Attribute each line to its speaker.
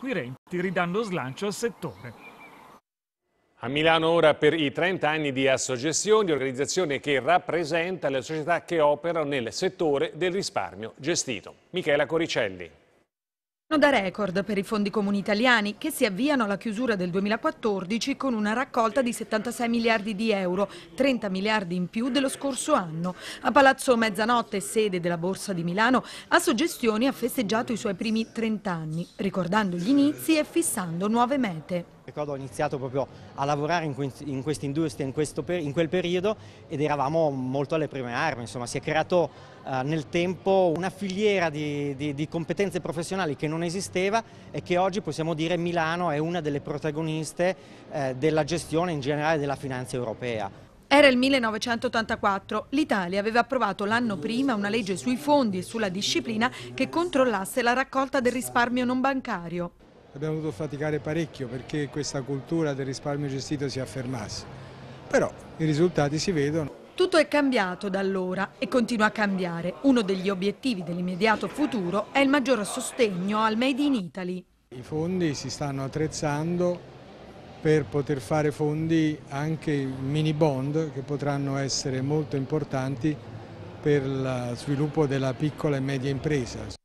Speaker 1: acquirenti, ridando slancio al settore. A Milano ora per i 30 anni di Assogestioni, organizzazione che rappresenta le società che operano nel settore del risparmio gestito. Michela Coricelli
Speaker 2: da record per i fondi comuni italiani che si avviano alla chiusura del 2014 con una raccolta di 76 miliardi di euro, 30 miliardi in più dello scorso anno. A Palazzo Mezzanotte, sede della Borsa di Milano, a suggestioni ha festeggiato i suoi primi 30 anni, ricordando gli inizi e fissando nuove mete.
Speaker 3: Ricordo ho iniziato proprio a lavorare in, que in questa industria in, in quel periodo ed eravamo molto alle prime armi, insomma si è creato eh, nel tempo una filiera di, di, di, competenze professionali che non esisteva e che oggi possiamo dire Milano è una delle protagoniste eh, della gestione in generale della finanza europea.
Speaker 2: Era il 1984, l'Italia aveva approvato l'anno prima una legge sui fondi e sulla disciplina che controllasse la raccolta del risparmio non bancario
Speaker 4: abbiamo dovuto faticare parecchio perché questa cultura del risparmio gestito si affermasse. Però i risultati si vedono.
Speaker 2: Tutto è cambiato da allora e continua a cambiare. Uno degli obiettivi dell'immediato futuro è il maggior sostegno al Made in Italy.
Speaker 4: I fondi si stanno attrezzando per poter fare fondi anche mini bond che potranno essere molto importanti per il sviluppo della piccola e media impresa.